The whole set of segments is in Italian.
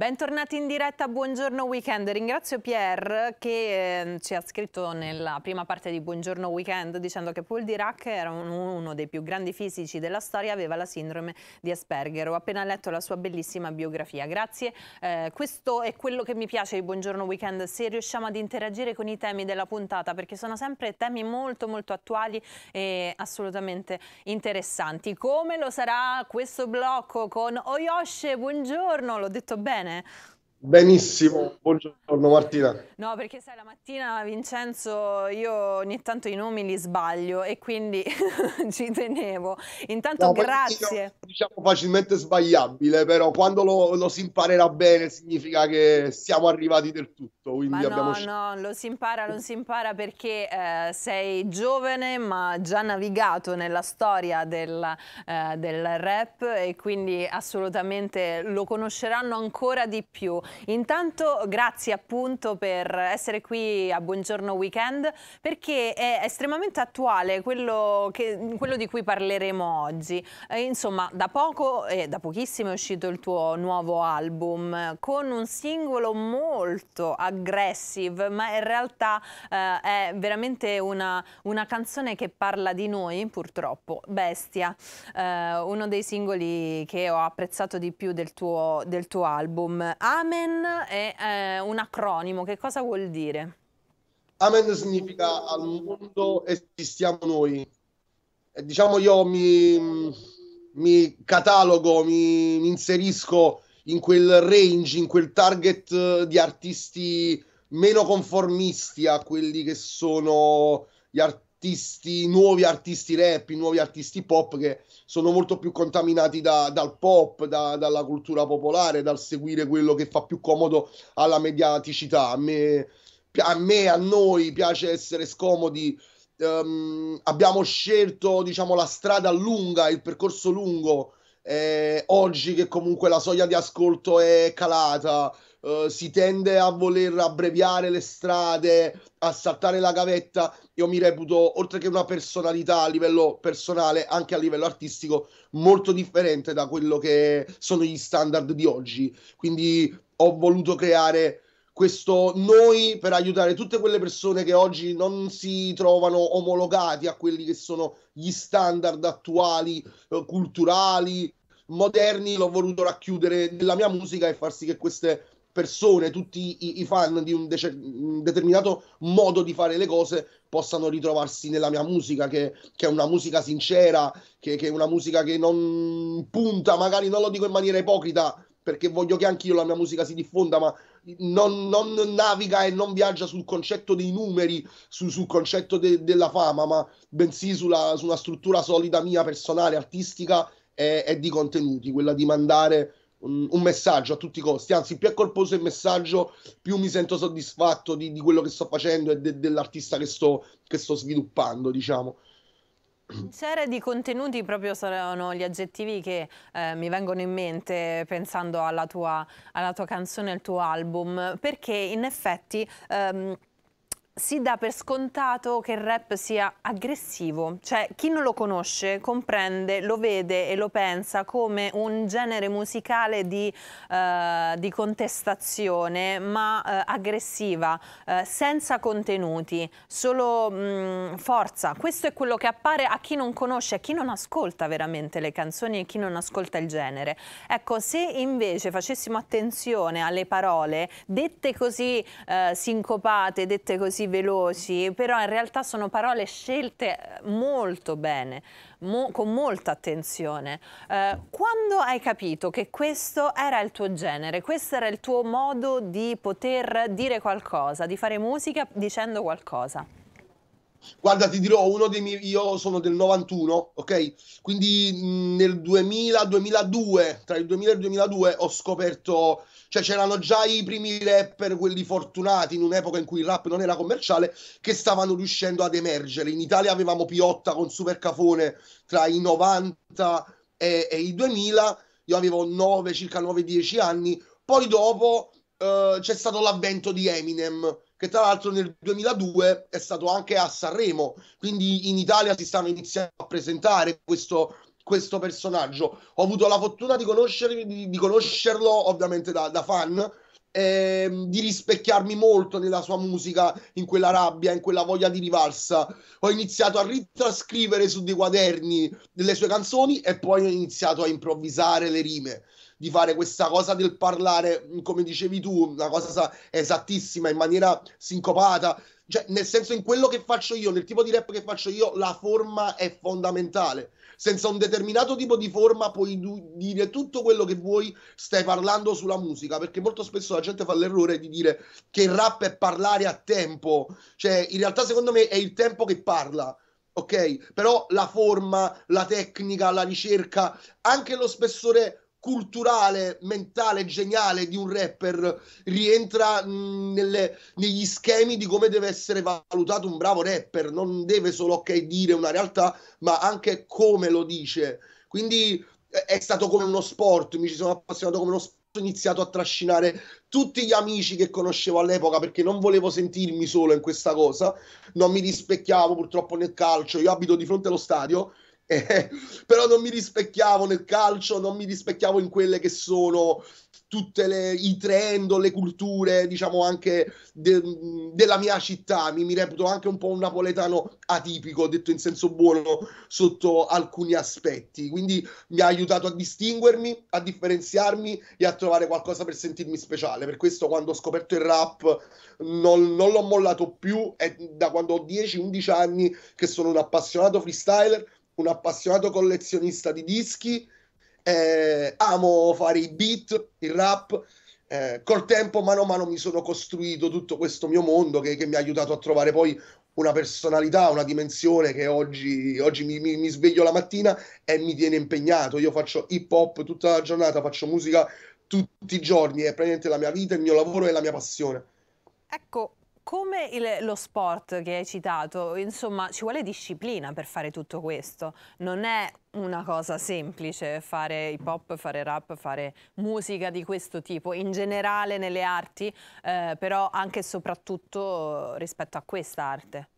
Bentornati in diretta, buongiorno weekend. Ringrazio Pierre che ehm, ci ha scritto nella prima parte di Buongiorno Weekend dicendo che Paul Dirac era uno dei più grandi fisici della storia, aveva la sindrome di Asperger. Ho appena letto la sua bellissima biografia. Grazie. Eh, questo è quello che mi piace di Buongiorno Weekend, se riusciamo ad interagire con i temi della puntata, perché sono sempre temi molto molto attuali e assolutamente interessanti. Come lo sarà questo blocco con Oyoshe? Buongiorno, l'ho detto bene. Yeah. Benissimo, buongiorno Martina. No, perché sai, la mattina Vincenzo, io ogni tanto i nomi li sbaglio e quindi ci tenevo. Intanto no, grazie. È, diciamo facilmente sbagliabile, però quando lo, lo, si imparerà bene significa che siamo arrivati del tutto. Quindi no, no, lo si impara, lo si impara perché eh, sei giovane ma già navigato nella storia del, eh, del rap e quindi assolutamente lo conosceranno ancora di più. Intanto grazie appunto per essere qui a Buongiorno Weekend perché è estremamente attuale quello, che, quello di cui parleremo oggi. Eh, insomma, da poco e eh, da pochissimo è uscito il tuo nuovo album con un singolo molto aggressive, ma in realtà eh, è veramente una, una, canzone che parla di noi, purtroppo, Bestia, eh, uno dei singoli che ho apprezzato di più del tuo, del tuo album. Ame Amen è eh, un acronimo, che cosa vuol dire? Amen significa al mondo esistiamo noi. E diciamo io mi, mi catalogo, mi, mi, inserisco in quel range, in quel target di artisti meno conformisti a quelli che sono gli artisti artisti, nuovi artisti rap, nuovi artisti pop che sono molto più contaminati da, dal pop, da, dalla cultura popolare, dal seguire quello che fa più comodo alla mediaticità. A me, a, me, a noi piace essere scomodi. Um, abbiamo scelto diciamo, la strada lunga, il percorso lungo. Eh, oggi che comunque la soglia di ascolto è calata, eh, si tende a voler abbreviare le strade, a saltare la gavetta. Io mi reputo, oltre che una personalità a livello personale, anche a livello artistico, molto differente da quello che sono gli standard di oggi. Quindi ho voluto creare questo noi per aiutare tutte quelle persone che oggi non si trovano omologati a quelli che sono gli standard attuali, eh, culturali, moderni, l'ho voluto racchiudere nella mia musica e far sì che queste persone, tutti i, i fan di un, dece- un, determinato modo di fare le cose possano ritrovarsi nella mia musica, che, che è una musica sincera, che, che, è una musica che non punta, magari non lo dico in maniera ipocrita, perché voglio che anch'io la mia musica si diffonda, ma non, non naviga e non viaggia sul concetto dei numeri, su, sul concetto de- della fama, ma bensì sulla, su una struttura solida mia, personale, artistica e, e di contenuti, quella di mandare un, un, messaggio a tutti i costi. Anzi, più è corposo il messaggio, più mi sento soddisfatto di, di quello che sto facendo e de, dell'artista che sto, che sto sviluppando, diciamo. Serie di contenuti proprio saranno gli aggettivi che eh, mi vengono in mente pensando alla tua, alla tua canzone, al tuo album, perché in effetti... Ehm, si dà per scontato che il rap sia aggressivo, cioè chi non lo conosce comprende, lo vede e lo pensa come un genere musicale di, eh, di contestazione ma eh, aggressiva, eh, senza contenuti, solo mh, mm, forza. Questo è quello che appare a chi non conosce, a chi non ascolta veramente le canzoni e chi non ascolta il genere. Ecco, se invece facessimo attenzione alle parole dette così eh, sincopate, dette così veloci, però in realtà sono parole scelte eh, molto bene, mo con molta attenzione. Eh, quando hai capito che questo era il tuo genere, questo era il tuo modo di poter dire qualcosa, di fare musica dicendo qualcosa? Guarda, ti dirò, uno dei miei, io sono del 91, ok? Quindi mh, mm, nel 2000-2002, tra il 2000 e il 2002 ho scoperto, cioè c'erano già i primi rapper, quelli fortunati, in un'epoca in cui il rap non era commerciale, che stavano riuscendo ad emergere. In Italia avevamo Piotta con Super Cafone tra i 90 e, e i 2000, io avevo 9, circa 9-10 anni, poi dopo eh, c'è stato l'avvento di Eminem che tra l'altro nel 2002 è stato anche a Sanremo, quindi in Italia si stanno iniziando a presentare questo, questo personaggio. Ho avuto la fortuna di, di, di conoscerlo ovviamente da, da fan, eh, di rispecchiarmi molto nella sua musica, in quella rabbia, in quella voglia di rivalsa. Ho iniziato a ritrascrivere su dei quaderni delle sue canzoni e poi ho iniziato a improvvisare le rime, di fare questa cosa del parlare, come dicevi tu, una cosa esattissima, in maniera sincopata cioè, nel senso in quello che faccio io, nel tipo di rap che faccio io, la forma è fondamentale. Senza un determinato tipo di forma puoi du- dire tutto quello che vuoi, stai parlando sulla musica, perché molto spesso la gente fa l'errore di dire che il rap è parlare a tempo, cioè in realtà secondo me è il tempo che parla. Ok, però la forma, la tecnica, la ricerca, anche lo spessore culturale, mentale, geniale di un rapper rientra mh, mm, nelle, negli schemi di come deve essere valutato un bravo rapper, non deve solo ok dire una realtà, ma anche come lo dice. Quindi eh, è stato come uno sport, mi ci sono appassionato come uno sport, ho iniziato a trascinare tutti gli amici che conoscevo all'epoca perché non volevo sentirmi solo in questa cosa, non mi rispecchiavo purtroppo nel calcio, io abito di fronte allo stadio, però non mi rispecchiavo nel calcio, non mi rispecchiavo in quelle che sono tutti i trend, le culture, diciamo anche de, della mia città. Mi, mi, reputo anche un po' un napoletano atipico, detto in senso buono, sotto alcuni aspetti. Quindi mi ha aiutato a distinguermi, a differenziarmi e a trovare qualcosa per sentirmi speciale. Per questo quando ho scoperto il rap non, non l'ho mollato più, è da quando ho 10-11 anni che sono un appassionato freestyler un appassionato collezionista di dischi, eh, amo fare i beat, il rap. Eh, col tempo, mano a mano, mi sono costruito tutto questo mio mondo che, che mi ha aiutato a trovare poi una personalità, una dimensione che oggi, oggi mi, mi, mi, sveglio la mattina e mi tiene impegnato. Io faccio hip hop tutta la giornata, faccio musica tutti i giorni, è praticamente la mia vita, il mio lavoro e la mia passione. Ecco, come il, lo sport che hai citato, insomma, ci vuole disciplina per fare tutto questo. Non è una cosa semplice fare hip hop, fare rap, fare musica di questo tipo, in generale nelle arti, eh, però anche e soprattutto rispetto a questa arte.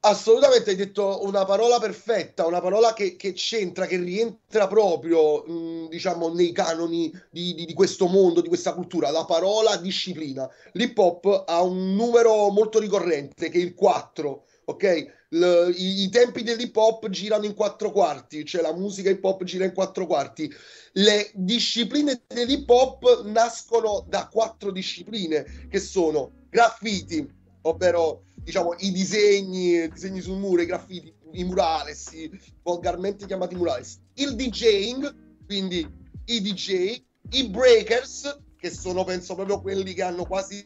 Assolutamente, hai detto una parola perfetta, una parola che, che c'entra, che rientra proprio, mh, mm, diciamo, nei canoni di, di, di, questo mondo, di questa cultura, la parola disciplina. L'hip hop ha un numero molto ricorrente, che è il 4, ok? L, i, i, tempi dell'hip hop girano in quattro quarti, cioè la musica hip hop gira in quattro quarti. Le discipline dell'hip hop nascono da quattro discipline, che sono graffiti, ovvero diciamo, i disegni, i disegni sul muro, i graffiti, i murales, volgarmente chiamati murales, il DJing, quindi i DJ, i breakers, che sono penso proprio quelli che hanno quasi,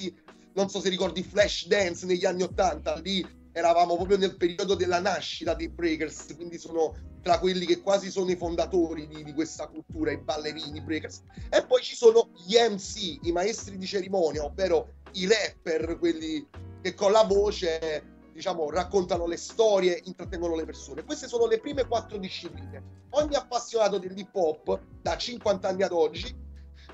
non so se ricordi Flash Dance negli anni Ottanta, lì eravamo proprio nel periodo della nascita dei breakers, quindi sono tra quelli che quasi sono i fondatori di, di questa cultura, i ballerini, i breakers. E poi ci sono gli MC, i maestri di cerimonia, ovvero i rapper, quelli che con la voce diciamo, raccontano le storie, intrattengono le persone. Queste sono le prime quattro discipline. Ogni appassionato dell'hip hop da 50 anni ad oggi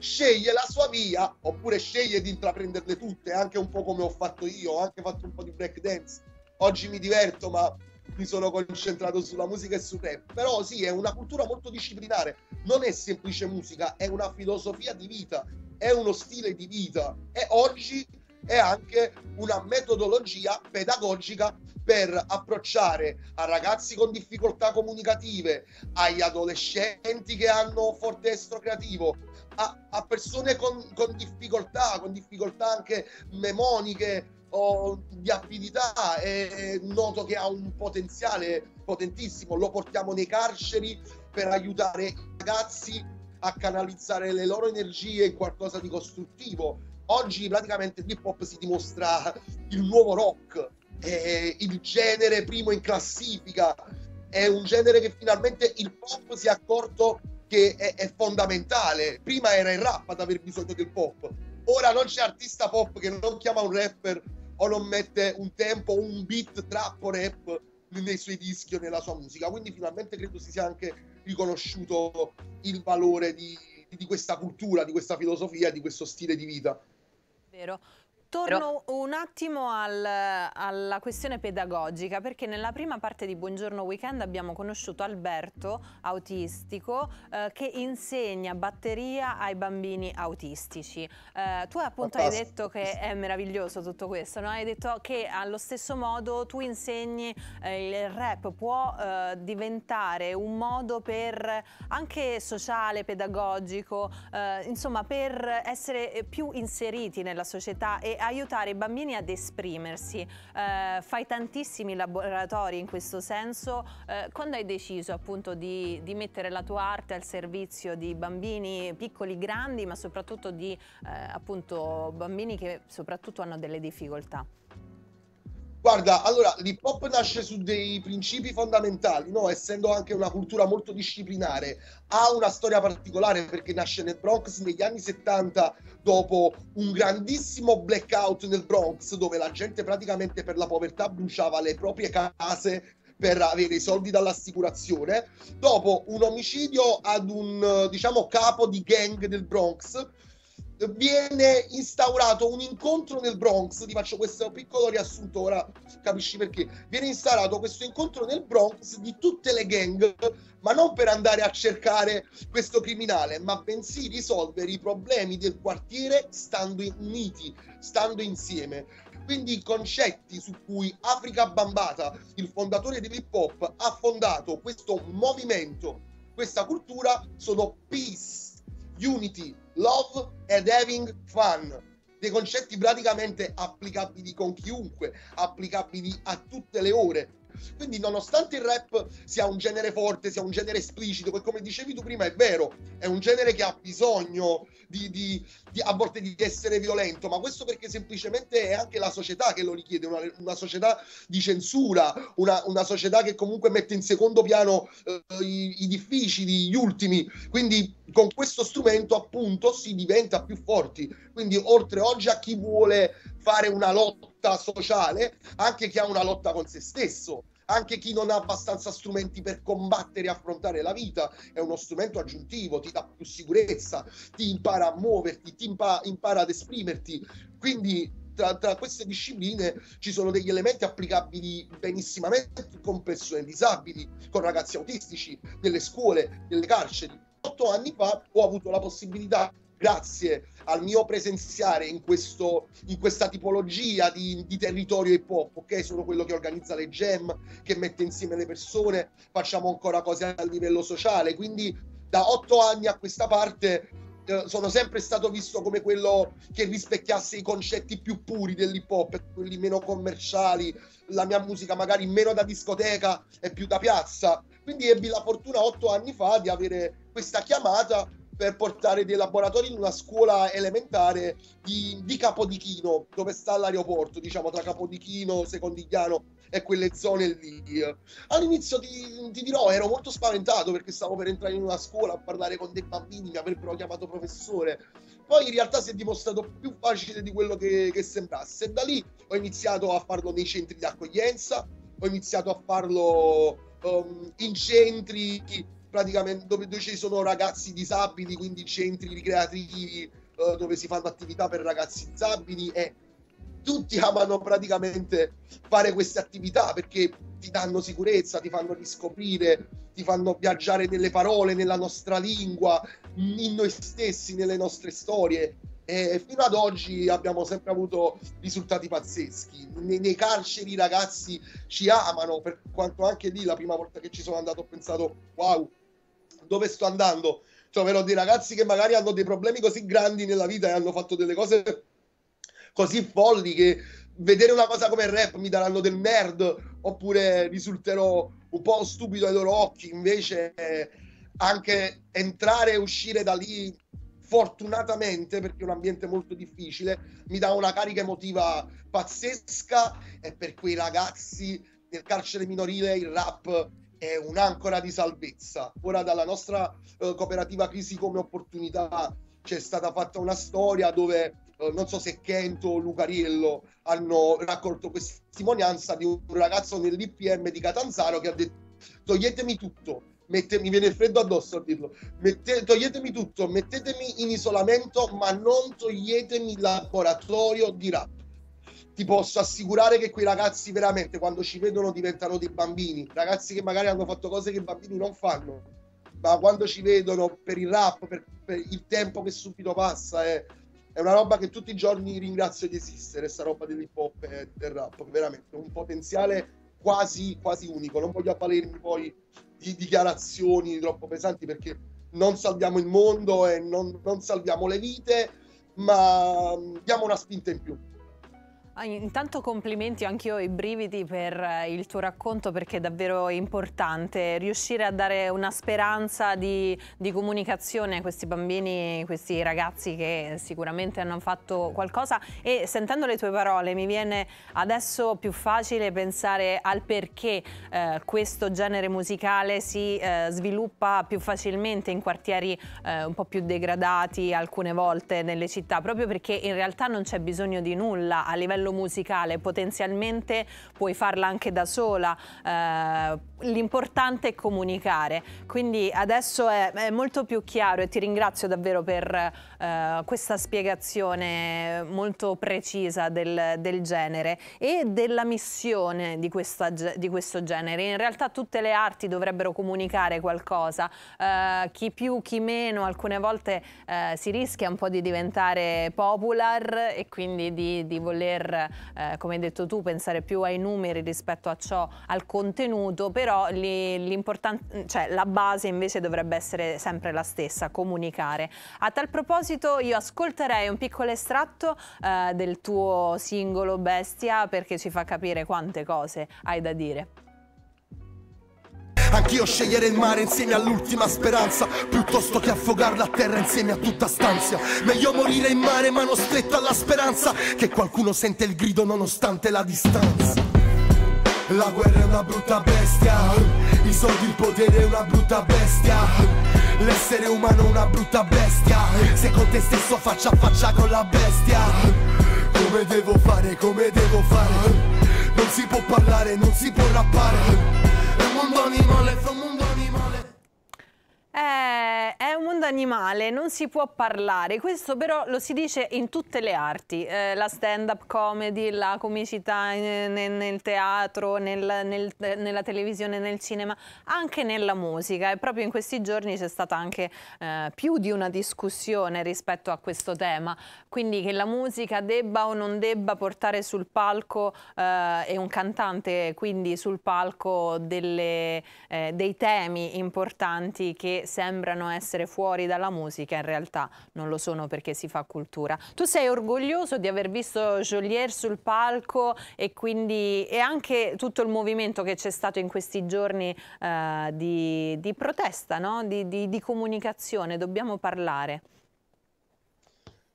sceglie la sua via oppure sceglie di intraprenderle tutte, anche un po' come ho fatto io, ho anche fatto un po' di break dance. Oggi mi diverto, ma mi sono concentrato sulla musica e sul rap. Però sì, è una cultura molto disciplinare, non è semplice musica, è una filosofia di vita, è uno stile di vita e oggi e anche una metodologia pedagogica per approcciare a ragazzi con difficoltà comunicative, agli adolescenti che hanno forte estro creativo, a, a persone con, con difficoltà, con difficoltà anche memoniche, o di affinità, è noto che ha un potenziale potentissimo lo portiamo nei carceri per aiutare i ragazzi a canalizzare le loro energie in qualcosa di costruttivo Oggi praticamente l'hip hop si dimostra il nuovo rock, è il genere primo in classifica, è un genere che finalmente il pop si è accorto che è, è fondamentale. Prima era il rap ad aver bisogno del pop, ora non c'è artista pop che non chiama un rapper o non mette un tempo, un beat trap o rap nei suoi dischi o nella sua musica. Quindi finalmente credo si sia anche riconosciuto il valore di, di questa cultura, di questa filosofia, di questo stile di vita. pero Torno un attimo al, alla questione pedagogica, perché nella prima parte di Buongiorno Weekend abbiamo conosciuto Alberto, autistico, eh, che insegna batteria ai bambini autistici. Eh, tu appunto Fantastico. hai detto che è meraviglioso tutto questo, no? hai detto che allo stesso modo tu insegni eh, il rap, può eh, diventare un modo per anche sociale, pedagogico, eh, insomma per essere più inseriti nella società e aiutare i bambini ad esprimersi. Eh, fai tantissimi laboratori in questo senso. Eh, quando hai deciso appunto di, di, mettere la tua arte al servizio di bambini piccoli, grandi, ma soprattutto di eh, appunto bambini che soprattutto hanno delle difficoltà? Guarda, allora l'hip hop nasce su dei principi fondamentali, no? essendo anche una cultura molto disciplinare, ha una storia particolare perché nasce nel Bronx negli anni 70 dopo un grandissimo blackout nel Bronx dove la gente praticamente per la povertà bruciava le proprie case per avere i soldi dall'assicurazione, dopo un omicidio ad un diciamo capo di gang del Bronx viene instaurato un incontro nel Bronx, ti faccio questo piccolo riassunto, ora capisci perché, viene instaurato questo incontro nel Bronx di tutte le gang, ma non per andare a cercare questo criminale, ma bensì risolvere i problemi del quartiere stando uniti, stando insieme. Quindi i concetti su cui Africa Bambata, il fondatore di dell'hip hop, ha fondato questo movimento, questa cultura, sono peace unity, love and having fun. Dei concetti praticamente applicabili con chiunque, applicabili a tutte le ore, quindi, nonostante il rap sia un genere forte, sia un genere esplicito, che come dicevi tu prima è vero, è un genere che ha bisogno di, di, di a volte di essere violento, ma questo perché semplicemente è anche la società che lo richiede, una, una società di censura, una, una, società che comunque mette in secondo piano eh, i, i difficili, gli ultimi. Quindi con questo strumento appunto si diventa più forti. Quindi oltre oggi a chi vuole fare una lotta sociale, anche chi ha una lotta con se stesso, anche chi non ha abbastanza strumenti per combattere e affrontare la vita, è uno strumento aggiuntivo, ti dà più sicurezza, ti impara a muoverti, ti impa- impara ad esprimerti. Quindi tra, tra, queste discipline ci sono degli elementi applicabili benissimamente con persone disabili, con ragazzi autistici, nelle scuole, nelle carceri. Otto anni fa ho avuto la possibilità grazie al mio presenziare in, questo, in questa tipologia di, di territorio hip hop, ok? Sono quello che organizza le jam, che mette insieme le persone, facciamo ancora cose a livello sociale, quindi da otto anni a questa parte eh, sono sempre stato visto come quello che rispecchiasse i concetti più puri dell'hip hop, quelli meno commerciali, la mia musica magari meno da discoteca e più da piazza. Quindi ebbi la fortuna otto anni fa di avere questa chiamata per portare dei laboratori in una scuola elementare di, di Capodichino, dove sta l'aeroporto, diciamo tra Capodichino, Secondigliano e quelle zone lì. All'inizio ti, ti, dirò, ero molto spaventato perché stavo per entrare in una scuola a parlare con dei bambini, mi avrebbero chiamato professore. Poi in realtà si è dimostrato più facile di quello che, che sembrasse. da lì ho iniziato a farlo nei centri di accoglienza, ho iniziato a farlo um, in centri praticamente dove, dove ci sono ragazzi disabili, quindi centri ricreativi eh, dove si fanno attività per ragazzi disabili e tutti amano praticamente fare queste attività perché ti danno sicurezza, ti fanno riscoprire, ti fanno viaggiare nelle parole, nella nostra lingua, in noi stessi, nelle nostre storie. E fino ad oggi abbiamo sempre avuto risultati pazzeschi. Ne- nei carceri i ragazzi ci amano, per quanto anche lì la prima volta che ci sono andato ho pensato wow, dove sto andando. Troverò cioè, dei ragazzi che magari hanno dei problemi così grandi nella vita e hanno fatto delle cose così folli che vedere una cosa come rap mi daranno del nerd oppure risulterò un po' stupido ai loro occhi. Invece, anche entrare e uscire da lì fortunatamente perché è un ambiente molto difficile mi dà una carica emotiva pazzesca e per quei ragazzi nel carcere minorile il rap è un'ancora di salvezza. Ora dalla nostra eh, cooperativa Crisi come opportunità c'è stata fatta una storia dove eh, non so se Kento o Lucariello hanno raccolto questa testimonianza di un ragazzo nell'IPM di Catanzaro che ha detto toglietemi tutto, mette, mi viene freddo addosso a dirlo, mette, toglietemi tutto, mettetemi in isolamento ma non toglietemi il laboratorio di rap ti posso assicurare che quei ragazzi veramente quando ci vedono diventano dei bambini, ragazzi che magari hanno fatto cose che i bambini non fanno, ma quando ci vedono per il rap, per, per il tempo che subito passa, è, eh, è, una roba che tutti i giorni ringrazio di esistere, questa roba dell'hip hop e del rap, veramente un potenziale quasi, quasi unico, non voglio avvalermi poi di dichiarazioni troppo pesanti perché non salviamo il mondo e non, non salviamo le vite, ma mm, diamo una spinta in più. Ah, intanto complimenti, anche io i brividi per eh, il tuo racconto perché è davvero importante riuscire a dare una speranza di, di comunicazione a questi bambini, questi ragazzi che sicuramente hanno fatto qualcosa e sentendo le tue parole mi viene adesso più facile pensare al perché eh, questo genere musicale si eh, sviluppa più facilmente in quartieri eh, un po' più degradati alcune volte nelle città, proprio perché in realtà non c'è bisogno di nulla a livello musicale, potenzialmente puoi farla anche da sola, eh, l'importante è comunicare, quindi adesso è, è, molto più chiaro e ti ringrazio davvero per eh, questa spiegazione molto precisa del, del, genere e della missione di, questa, di, questo genere. In realtà tutte le arti dovrebbero comunicare qualcosa, eh, chi più, chi meno, alcune volte eh, si rischia un po' di diventare popular e quindi di, di voler, eh, come hai detto tu, pensare più ai numeri rispetto a ciò, al contenuto, però però cioè, la base invece dovrebbe essere sempre la stessa, comunicare. A tal proposito io ascolterei un piccolo estratto eh, del tuo singolo Bestia perché ci fa capire quante cose hai da dire. Anch'io scegliere il mare insieme all'ultima speranza Piuttosto che affogarla a terra insieme a tutta stanza Meglio morire in mare mano stretta alla speranza Che qualcuno sente il grido nonostante la distanza la guerra è una brutta bestia I soldi, il potere è una brutta bestia L'essere umano è una brutta bestia Se con te stesso faccia a faccia con la bestia Come devo fare, come devo fare Non si può parlare, non si può rappare È un mondo animale, from un eh, è un mondo animale, non si può parlare, questo però lo si dice in tutte le arti, eh, la stand-up comedy, la comicità nel, nel teatro, nel, nel, nella televisione, nel cinema, anche nella musica e proprio in questi giorni c'è stata anche eh, più di una discussione rispetto a questo tema, quindi che la musica debba o non debba portare sul palco eh, e un cantante quindi sul palco delle, eh, dei temi importanti che sembrano essere fuori dalla musica, in realtà non lo sono perché si fa cultura. Tu sei orgoglioso di aver visto Jolier sul palco e quindi e anche tutto il movimento che c'è stato in questi giorni eh, di, di, protesta, no? di, di, di comunicazione, dobbiamo parlare.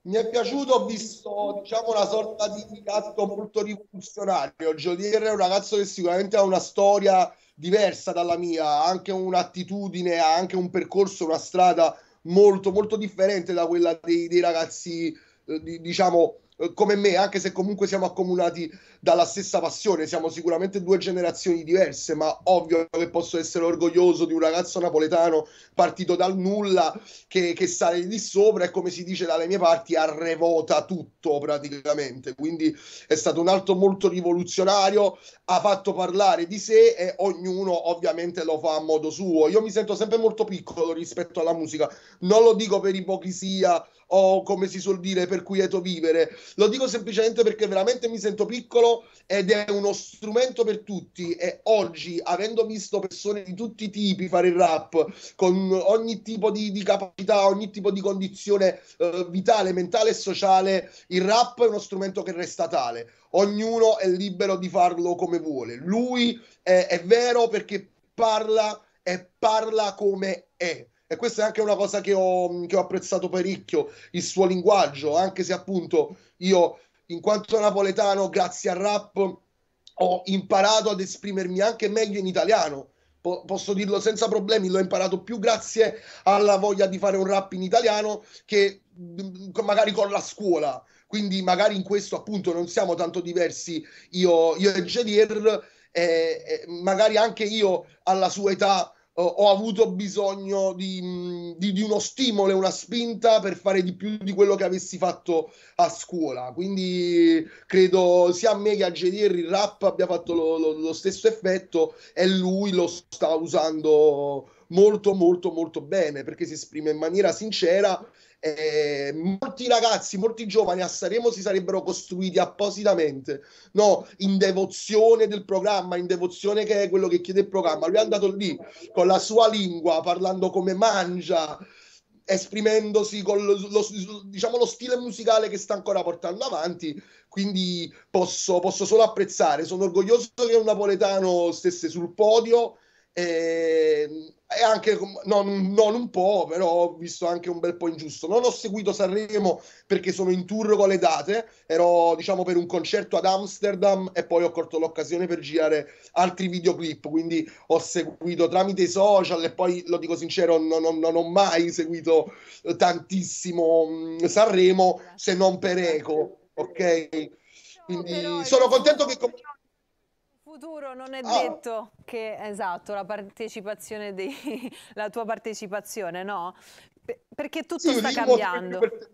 Mi è piaciuto, ho visto diciamo, una sorta di atto molto rivoluzionario. Gioliere è un ragazzo che sicuramente ha una storia diversa dalla mia, ha anche un'attitudine, ha anche un percorso, una strada molto, molto differente da quella dei, dei ragazzi, eh, di, diciamo, eh, come me, anche se comunque siamo accomunati dalla stessa passione. Siamo sicuramente due generazioni diverse, ma ovvio che posso essere orgoglioso di un ragazzo napoletano partito dal nulla che, che sale lì sopra e come si dice dalle mie parti arrevota tutto praticamente. Quindi è stato un altro molto rivoluzionario, ha fatto parlare di sé e ognuno ovviamente lo fa a modo suo. Io mi sento sempre molto piccolo rispetto alla musica, non lo dico per ipocrisia o come si suol dire per quieto vivere, lo dico semplicemente perché veramente mi sento piccolo ed è uno strumento per tutti e oggi avendo visto persone di tutti i tipi fare il rap con ogni tipo di, di capacità ogni tipo di condizione eh, vitale mentale e sociale il rap è uno strumento che resta tale ognuno è libero di farlo come vuole lui è, è vero perché parla e parla come è e questa è anche una cosa che ho, che ho, apprezzato parecchio, il suo linguaggio, anche se appunto io in quanto napoletano, grazie al rap, ho imparato ad esprimermi anche meglio in italiano. Po- posso dirlo senza problemi, l'ho imparato più grazie alla voglia di fare un rap in italiano che magari con la scuola. Quindi magari in questo appunto non siamo tanto diversi io, io e Gedier, eh, eh, magari anche io alla sua età ho avuto bisogno di, di, di, uno stimolo e una spinta per fare di più di quello che avessi fatto a scuola. Quindi credo sia a me che a Jerry il rap abbia fatto lo, lo, lo stesso effetto e lui lo sta usando molto molto molto bene perché si esprime in maniera sincera. Eh, molti ragazzi, molti giovani a Saremo si sarebbero costruiti appositamente, no? in devozione del programma, in devozione che è quello che chiede il programma. Lui è andato lì con la sua lingua, parlando come mangia, esprimendosi con lo, lo, diciamo, lo stile musicale che sta ancora portando avanti. Quindi posso, posso solo apprezzare. Sono orgoglioso che un napoletano stesse sul podio Ehm, e, anche non, non, un po', però ho visto anche un bel po' ingiusto. Non ho seguito Sanremo perché sono in tour con le date, ero diciamo per un concerto ad Amsterdam e poi ho colto l'occasione per girare altri videoclip, quindi ho seguito tramite i social e poi lo dico sincero, non, non, non ho mai seguito tantissimo Sanremo se non per Eco, ok? Quindi sono contento che... Com- futuro non è ah. detto che, esatto, la partecipazione dei, la tua partecipazione, no? Perché tutto sì, sta cambiando.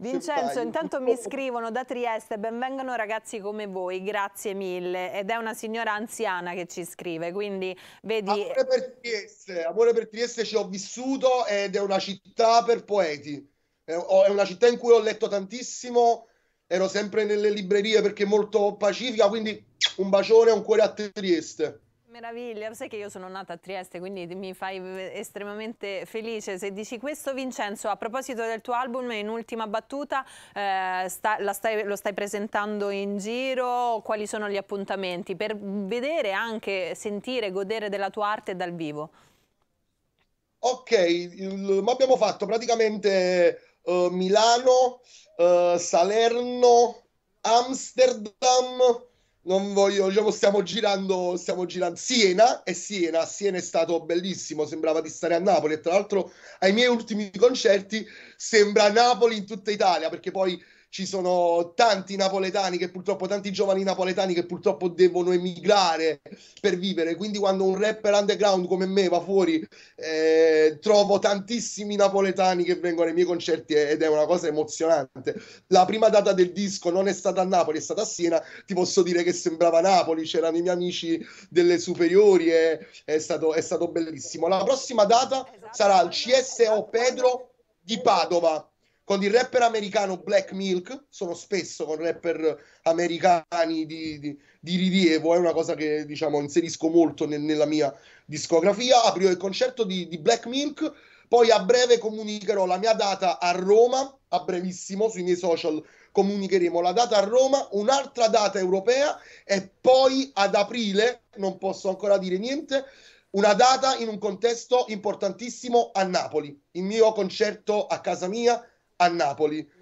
Vincenzo, intanto mi scrivono da Trieste, benvengano ragazzi come voi, grazie mille. Ed è una signora anziana che ci scrive, quindi vedi... Amore per Trieste, amore per Trieste ci ho vissuto ed è una città per poeti. È una città in cui ho letto tantissimo, ero sempre nelle librerie perché molto pacifica, quindi un bacione e un cuore a Trieste. Meraviglia, sai che io sono nata a Trieste, quindi mi fai estremamente felice se dici questo. Vincenzo, a proposito del tuo album, in ultima battuta, eh, sta, stai, lo stai presentando in giro, quali sono gli appuntamenti per vedere anche, sentire, godere della tua arte dal vivo? Ok, il, abbiamo fatto praticamente uh, Milano, uh, Salerno, Amsterdam. Non voglio, diciamo, stiamo girando, stiamo girando Siena e Siena. Siena è stato bellissimo, sembrava di stare a Napoli. E tra l'altro, ai miei ultimi concerti sembra Napoli in tutta Italia, perché poi ci sono tanti napoletani che purtroppo, tanti giovani napoletani che purtroppo devono emigrare per vivere. Quindi quando un rapper underground come me va fuori, eh, trovo tantissimi napoletani che vengono ai miei concerti ed è una cosa emozionante. La prima data del disco non è stata a Napoli, è stata a Siena. Ti posso dire che sembrava Napoli, c'erano i miei amici delle superiori e è stato, è stato bellissimo. La prossima data esatto. sarà al CSO Pedro di Padova con il rapper americano Black Milk, sono spesso con rapper americani di, di, di rilievo, è una cosa che diciamo inserisco molto nel, nella mia discografia, aprirò il concerto di, di Black Milk, poi a breve comunicherò la mia data a Roma, a brevissimo sui miei social comunicheremo la data a Roma, un'altra data europea e poi ad aprile, non posso ancora dire niente, una data in un contesto importantissimo a Napoli, il mio concerto a casa mia a Napoli.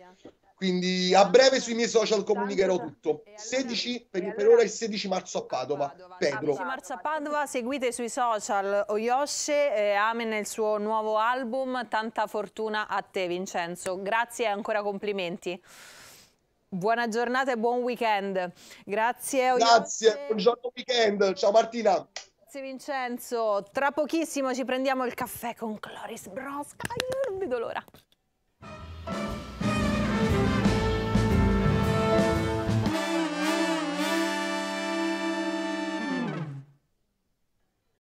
Quindi a breve sui miei social comunicherò tutto. 16 per, per ora il 16 marzo a Padova. Pedro. 16 marzo a Padova, seguite sui social Oyoshe, eh, Amen il suo nuovo album. Tanta fortuna a te Vincenzo. Grazie e ancora complimenti. Buona giornata e buon weekend. Grazie. Oyoshe. Grazie, buongiorno weekend. Ciao Martina. Grazie Vincenzo. Tra pochissimo ci prendiamo il caffè con Cloris Brosca. Io non vedo l'ora. 何